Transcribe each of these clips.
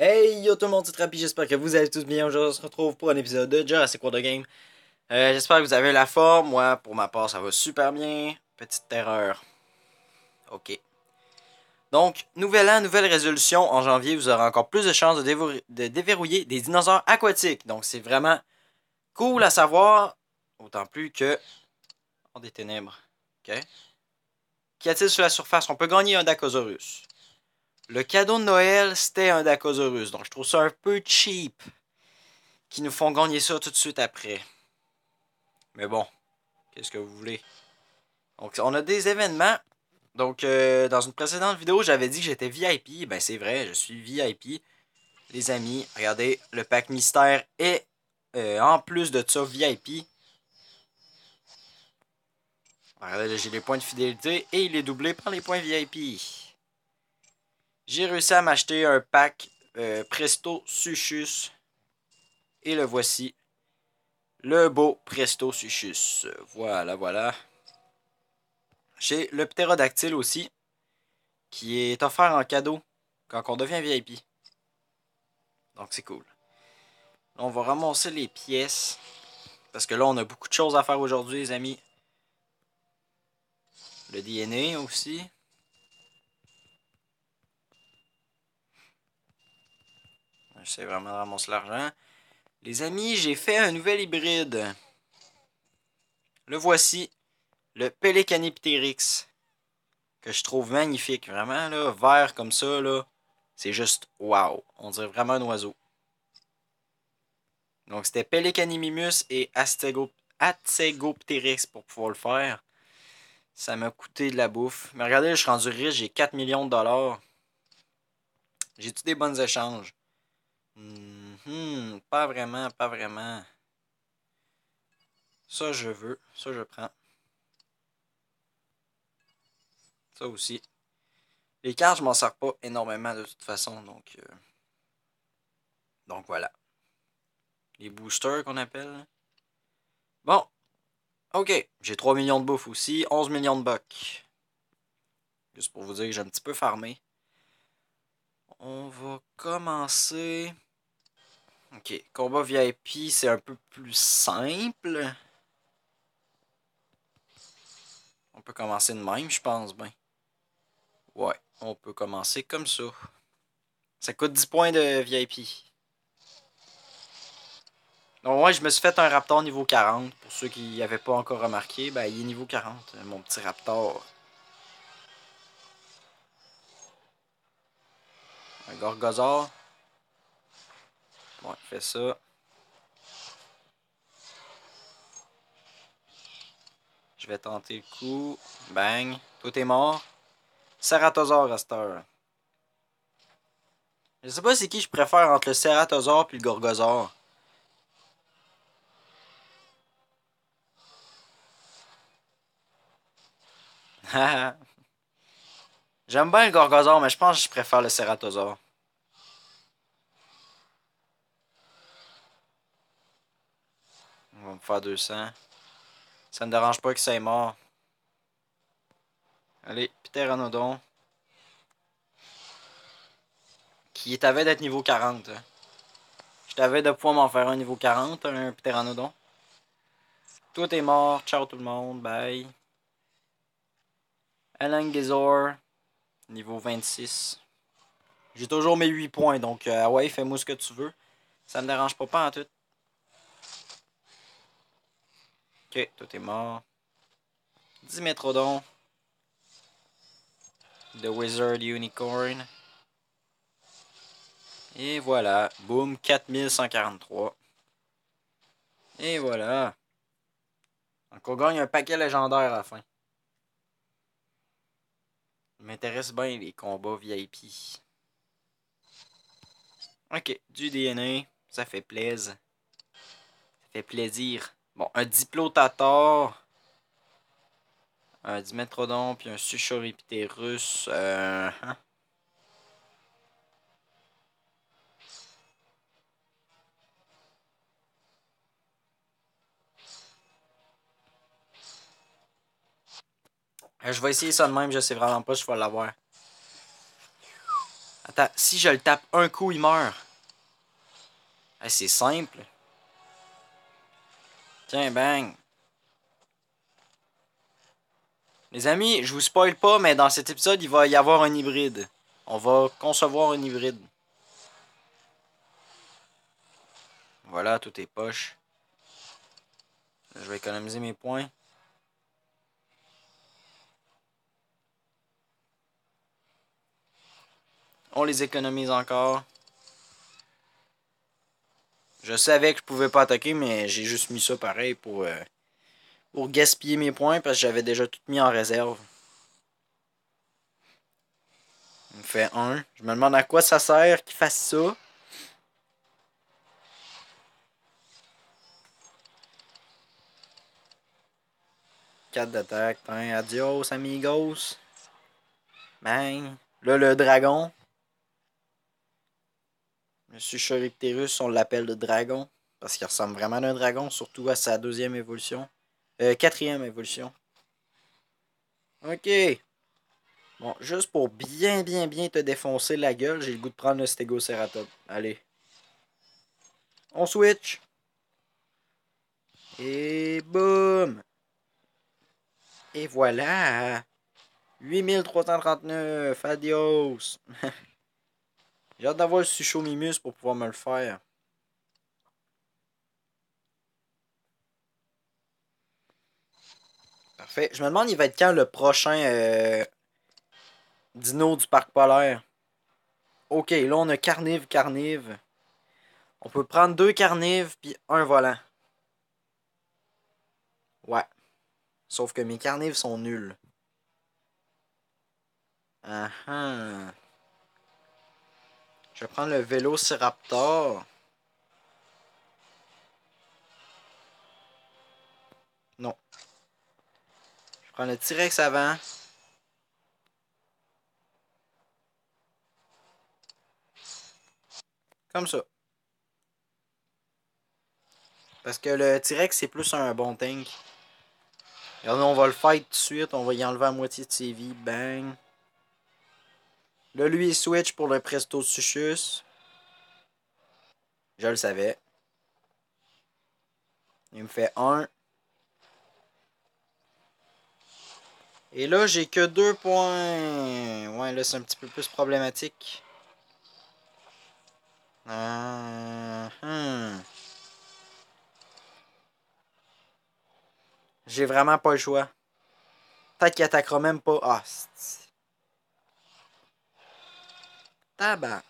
Hey yo tout le monde, c'est Trappy, j'espère que vous allez tous bien. Aujourd'hui, on se retrouve pour un épisode de Jurassic World Game. Euh, j'espère que vous avez la forme. Moi, pour ma part, ça va super bien. Petite terreur. Ok. Donc, nouvel an, nouvelle résolution. En janvier, vous aurez encore plus de chances de, déverrouiller des dinosaures aquatiques. Donc, c'est vraiment cool à savoir. Autant plus que. On des ténèbres. Ok. Qu'y a-t-il sur la surface On peut gagner un Dacosaurus. Le cadeau de Noël, c'était un Dacosaurus. Donc, je trouve ça un peu cheap Qui nous font gagner ça tout de suite après. Mais bon, qu'est-ce que vous voulez? Donc, on a des événements. Donc, euh, dans une précédente vidéo, j'avais dit que j'étais VIP. Ben, c'est vrai, je suis VIP. Les amis, regardez, le pack mystère est, euh, en plus de ça, VIP. Regardez, j'ai les points de fidélité et il est doublé par les points VIP. J'ai réussi à m'acheter un pack euh, Presto Suchus. Et le voici. Le beau Presto Suchus. Voilà, voilà. J'ai le ptérodactyle aussi. Qui est offert en cadeau quand on devient VIP. Donc c'est cool. on va ramasser les pièces. Parce que là, on a beaucoup de choses à faire aujourd'hui, les amis. Le DNA aussi. c'est vraiment ramasser l'argent. Les amis, j'ai fait un nouvel hybride. Le voici, le Pelicanipterix. Que je trouve magnifique, vraiment, là, vert comme ça, là. C'est juste wow. On dirait vraiment un oiseau. Donc, c'était Pelicanimimus et Astego... pour pouvoir le faire. Ça m'a coûté de la bouffe. Mais regardez, je suis rendu riche, j'ai 4 millions de dollars. jai tous des bons échanges? Hum, pas vraiment, pas vraiment. Ça, je veux. Ça, je prends. Ça aussi. Les cartes, je m'en sers pas énormément de toute façon, donc... Euh, donc voilà. Les boosters qu'on appelle. Hein. Bon. Ok. J'ai 3 millions de bouffe aussi. 11 millions de bucks. Juste pour vous dire que j'ai un petit peu farmé. On va commencer... Ok. Combat VIP, c'est un peu plus simple. On peut commencer de même, je pense, ben. Ouais, on peut commencer comme ça. Ça coûte 10 points de VIP. Donc moi, je me suis fait un Raptor niveau 40. Pour ceux qui avaient pas encore remarqué, ben il est niveau 40, mon petit Raptor. Un Gorgosaur. Ouais, fais ça. Je vais tenter le coup. Bang. Tout est mort. Ceratosaur Raster. Je sais pas c'est qui je préfère entre le Ceratosaure et le Gorgosaur. J'aime bien le Gorgosaur, mais je pense que je préfère le Ceratosaur. va me faire 200. Ça ne dérange pas que ça est mort. Allez, Pteranodon. Qui t'avait d'être niveau 40. Je t'avais de pouvoir m'en faire un niveau 40, un Pteranodon. Tout est mort. Ciao tout le monde. Bye. Alan Gizor, niveau 26. J'ai toujours mes 8 points, donc ouais, euh, fais-moi ce que tu veux. Ça me dérange pas, pas en tout. Ok, tout est mort. 10 Métrodons. The Wizard Unicorn. Et voilà. Boom, 4143. Et voilà. Donc on gagne un paquet légendaire à la fin. M'intéresse bien les combats VIP. Ok, du DNA, ça fait plaisir. Ça fait plaisir. Bon, un diplotator, un dimetrodon, puis un Suchoripterus. Euh, hein? euh, je vais essayer ça de même, je sais vraiment pas si je vais l'avoir. Attends, si je le tape un coup, il meurt. C'est simple. Tiens, bang. Les amis, je vous spoil pas, mais dans cet épisode, il va y avoir un hybride. On va concevoir un hybride. Voilà, tout est poche. Je vais économiser mes points. On les économise encore. Je savais que je pouvais pas attaquer, mais j'ai juste mis ça pareil pour, euh, pour gaspiller mes points parce que j'avais déjà tout mis en réserve. on fait 1. Je me demande à quoi ça sert qu'il fasse ça. d'attaque. Adios, amigos. Bang. Là, le dragon. Le Chorypterus, on l'appelle le dragon, parce qu'il ressemble vraiment à un dragon, surtout à sa deuxième évolution. Euh, quatrième évolution. Ok. Bon, juste pour bien, bien, bien te défoncer la gueule, j'ai le goût de prendre le Stegoceratop. Allez. On switch. Et boum. Et voilà. 8339. Adios. J'ai hâte d'avoir le Sucho Mimus pour pouvoir me le faire. Parfait. Je me demande, il va être quand le prochain euh, dino du parc polaire. Ok, là on a Carnive, Carnive. On peut prendre deux Carnives puis un volant. Ouais. Sauf que mes Carnives sont nuls. Ah, ah. Je vais prendre le Vélociraptor. Non. Je prends le T-Rex avant. Comme ça. Parce que le T-Rex, c'est plus un bon tank. Regardez, on va le fight tout de suite. On va y enlever à moitié de ses vies. Bang. Là, lui, il switch pour le Presto Suchus. Je le savais. Il me fait 1. Et là, j'ai que 2 points. Ouais, là, c'est un petit peu plus problématique. Uh-huh. J'ai vraiment pas le choix. Peut-être qu'il attaquera même pas. Ah, Tabac.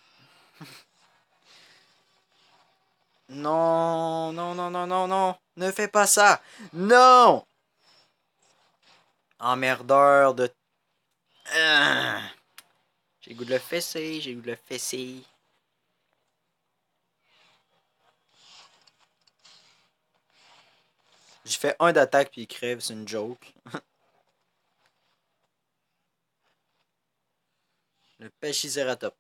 Non, non, non, non, non, non. Ne fais pas ça. Non. Emmerdeur de... Euh. J'ai goût de le fesser, j'ai goût de le fesser. J'ai fait un d'attaque puis il crève, c'est une joke. le top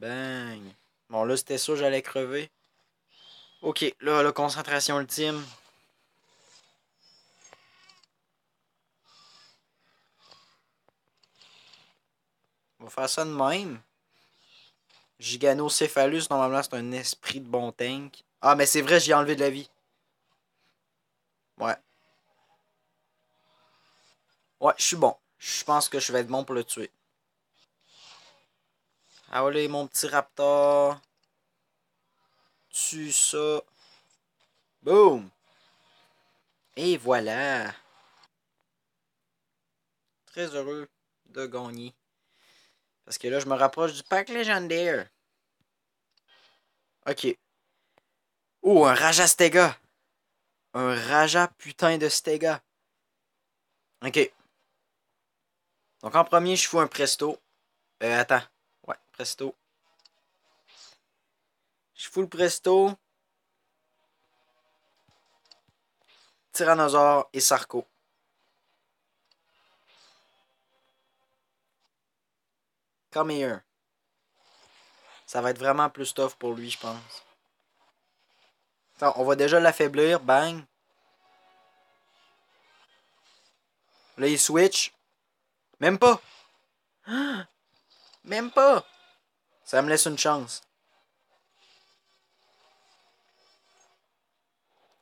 Bang. Bon, là, c'était ça, j'allais crever. Ok, là, la concentration ultime. On va faire ça de même. Giganocéphalus, normalement, c'est un esprit de bon tank. Ah, mais c'est vrai, j'ai enlevé de la vie. Ouais. Ouais, je suis bon. Je pense que je vais être bon pour le tuer. Ah ouais, mon petit raptor. tu ça. Boum. Et voilà. Très heureux de gagner. Parce que là, je me rapproche du pack légendaire. Ok. Oh, un Raja Stega. Un Raja putain de Stega. Ok. Donc en premier, je fous un Presto. Euh, attends. Presto. Je fous le Presto. Tyrannosaure et Sarko. Come here. Ça va être vraiment plus tough pour lui, je pense. on va déjà l'affaiblir. Bang. Là, il switch. Même pas. Même pas. Ça me laisse une chance.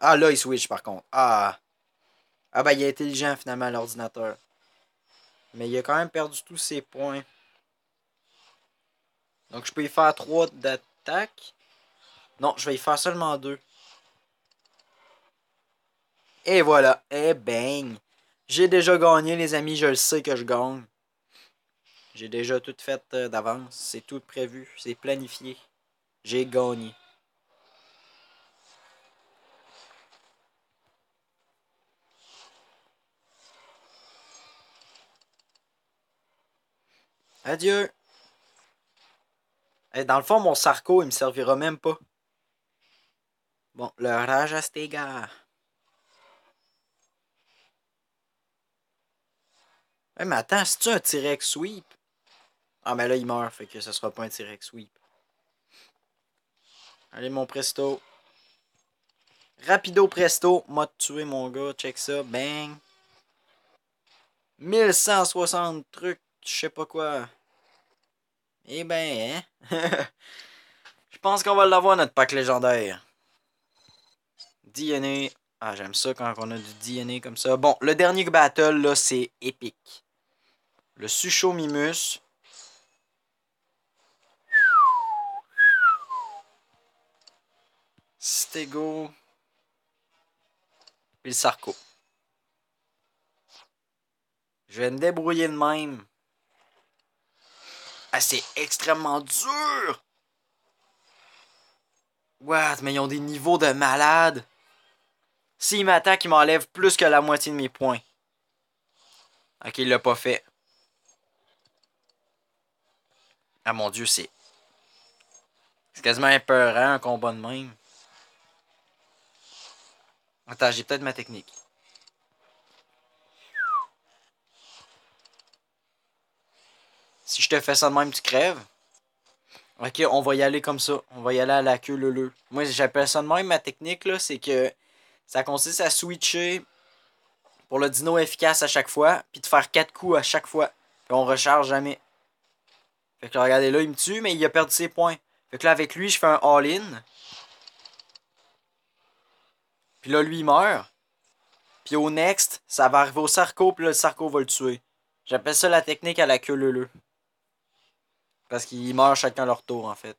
Ah, là, il switch par contre. Ah. Ah, ben, il est intelligent finalement, l'ordinateur. Mais il a quand même perdu tous ses points. Donc, je peux y faire 3 d'attaque. Non, je vais y faire seulement 2. Et voilà. Eh bang. J'ai déjà gagné, les amis. Je le sais que je gagne. J'ai déjà tout fait euh, d'avance. C'est tout prévu. C'est planifié. J'ai gagné. Adieu. Et eh, dans le fond, mon sarco, il me servira même pas. Bon, le rage à cet égard. Eh, mais attends, c'est-tu un T-Rex sweep? Ah, mais là, il meurt, fait que ce sera pas un T-Rex Sweep. Allez, mon presto. Rapido presto, m'a tué mon gars, check ça, bang. 1160 trucs, je sais pas quoi. Eh ben, hein? Je pense qu'on va l'avoir, notre pack légendaire. DNA. Ah, j'aime ça quand on a du DNA comme ça. Bon, le dernier battle, là, c'est épique. Le Sucho Mimus. Stego et le Sarko. Je vais me débrouiller de même. Ah, c'est extrêmement dur! What? Mais ils ont des niveaux de malade! S'il m'attaque il m'enlève plus que la moitié de mes points. Ok, il l'a pas fait. Ah mon dieu, c'est. C'est quasiment un un combat de même. Attends, j'ai peut-être ma technique. Si je te fais ça de même, tu crèves. Ok, on va y aller comme ça. On va y aller à la queue leu. Moi, j'appelle ça de même ma technique, là, c'est que ça consiste à switcher pour le dino efficace à chaque fois, puis de faire quatre coups à chaque fois. Puis on recharge jamais. Fait que là, regardez là, il me tue, mais il a perdu ses points. Fait que là, avec lui, je fais un all-in. Puis là, lui, il meurt. Puis au next, ça va arriver au sarco, puis le sarco va le tuer. J'appelle ça la technique à la queue leu Parce qu'ils meurent chacun leur tour, en fait.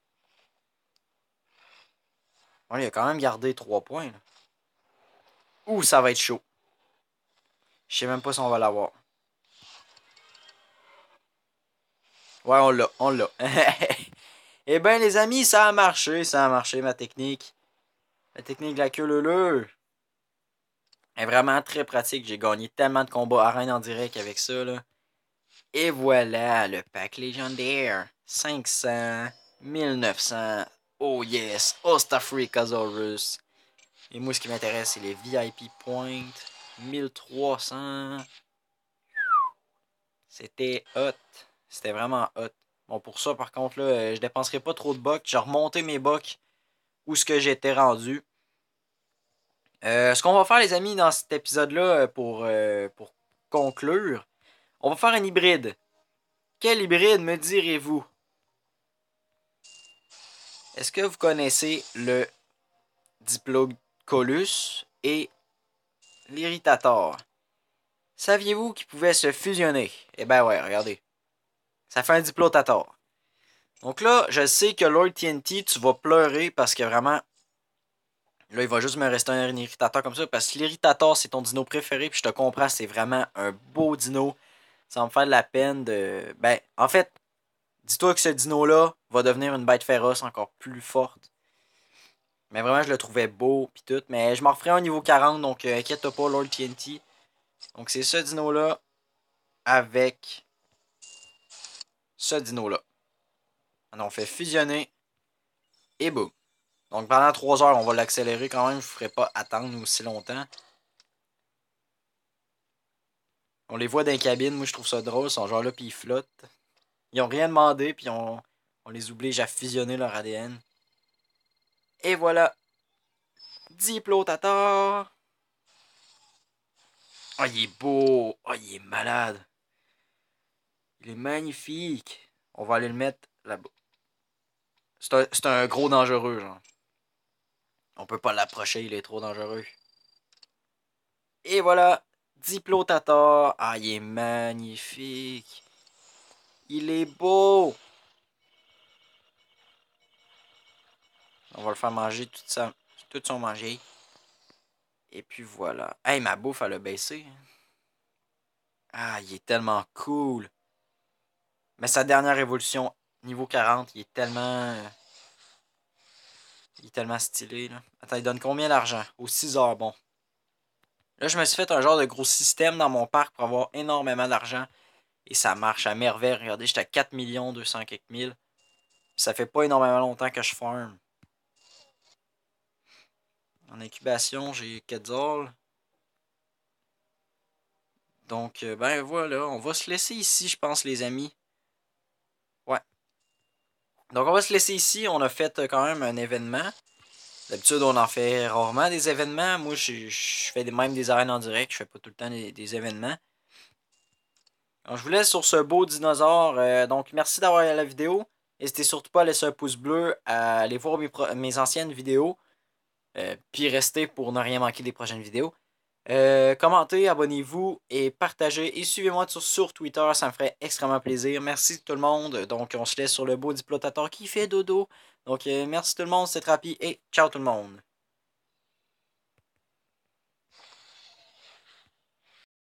Bon, il a quand même gardé trois points. Ouh, ça va être chaud. Je sais même pas si on va l'avoir. Ouais, on l'a, on l'a. eh bien, les amis, ça a marché, ça a marché ma technique. La technique de la queue leu est vraiment très pratique. J'ai gagné tellement de combats à rien en direct avec ça. Là. Et voilà le pack légendaire. 500, 1900. Oh yes, Ostafrikasaurus. Et moi, ce qui m'intéresse, c'est les VIP points. 1300. C'était hot. C'était vraiment hot. Bon, pour ça, par contre, là, euh, je dépenserai pas trop de bucks. J'ai remonté mes bucks où ce que j'étais rendu. Euh, ce qu'on va faire, les amis, dans cet épisode-là, euh, pour, euh, pour conclure, on va faire un hybride. Quel hybride me direz-vous Est-ce que vous connaissez le diplocolus et l'Irritator Saviez-vous qu'ils pouvaient se fusionner Eh bien, ouais, regardez. Ça fait un Diplotator. Donc là, je sais que Lord TNT, tu vas pleurer parce que vraiment, Là, il va juste me rester un irritateur comme ça parce que l'irritateur, c'est ton dino préféré. Puis je te comprends, c'est vraiment un beau dino. Ça va me faire de la peine de. Ben, en fait, dis-toi que ce dino-là va devenir une bête féroce encore plus forte. Mais vraiment, je le trouvais beau, puis tout. Mais je m'en referai un niveau 40, donc euh, inquiète-toi pas, Lord TNT. Donc c'est ce dino-là avec ce dino-là. On en fait fusionner. Et boum. Donc pendant 3 heures, on va l'accélérer quand même. Je ne ferai pas attendre aussi longtemps. On les voit dans les cabines. Moi, je trouve ça drôle. Ils sont genre là, puis ils flottent. Ils n'ont rien demandé, puis on, les oblige à fusionner leur ADN. Et voilà. Diplotator. Oh, il est beau. Oh, il est malade. Il est magnifique. On va aller le mettre là-bas. C'est un, gros dangereux, genre. On peut pas l'approcher, il est trop dangereux. Et voilà, Diplotator. Ah, il est magnifique. Il est beau. On va le faire manger tout ça tout son manger. Et puis voilà. Hey, ma bouffe, elle a baissé. Ah, il est tellement cool. Mais sa dernière évolution niveau 40, il est tellement. Il est tellement stylé. Là. Attends, il donne combien d'argent Au 6 heures, bon. Là, je me suis fait un genre de gros système dans mon parc pour avoir énormément d'argent. Et ça marche à merveille. Regardez, j'étais à 4 millions 200 quelques mille. Ça fait pas énormément longtemps que je ferme. En incubation, j'ai 4 heures. Donc, euh, ben voilà, on va se laisser ici, je pense, les amis. Donc, on va se laisser ici. On a fait euh, quand même un événement. D'habitude, on en fait rarement des événements. Moi, je, fais même des arènes en direct. Je fais pas tout le temps des, événements. je vous laisse sur ce beau dinosaure. Euh, donc, merci d'avoir regardé la vidéo. N'hésitez surtout pas à laisser un pouce bleu, à aller voir mes, anciennes vidéos. Euh, puis rester pour ne rien manquer des prochaines vidéos. Euh, commentez, abonnez-vous et partagez. Et suivez-moi sur, Twitter, ça me ferait extrêmement plaisir. Merci tout le monde. Donc, on se laisse sur le beau diplotateur qui fait dodo. Donc, euh, merci tout le monde, c'est rapide et ciao tout le monde.